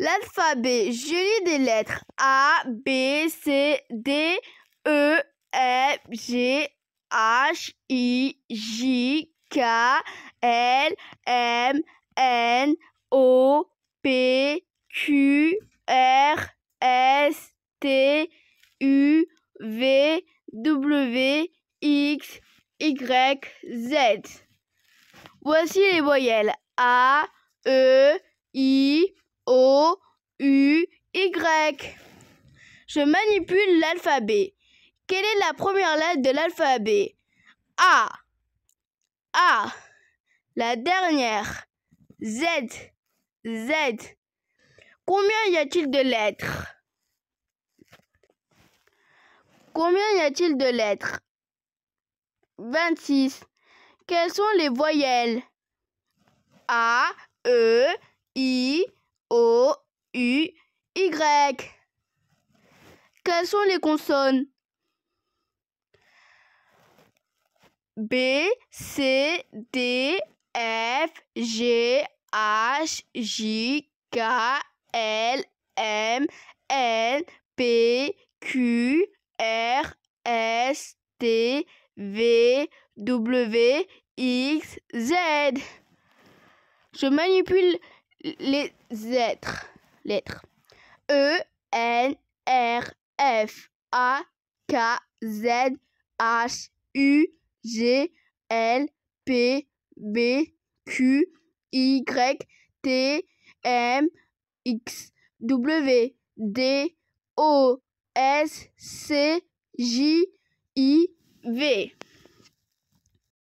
L'alphabet je lis des lettres A, B, C, D, E, F, G, H, I, J, K, L, M, N, O, P, Q, R, S, T, U, V, W, X, Y, Z. Voici les voyelles A, E, I, O, U, Y. Je manipule l'alphabet. Quelle est la première lettre de l'alphabet A. A. La dernière. Z. Z. Combien y a-t-il de lettres Combien y a-t-il de lettres 26. Quelles sont les voyelles A, E, I, O, U, Y. Quelles sont les consonnes B, C, D, F, G, H, J, K, L, M, N, P, Q, R, S, T, V, W, X, Z. Je manipule les lettres. Lettres. E, N, R, F, A, K, Z, H, U, G, L, P, B, Q, Y, T, M, X, W, D, O, S, C, J, I, V.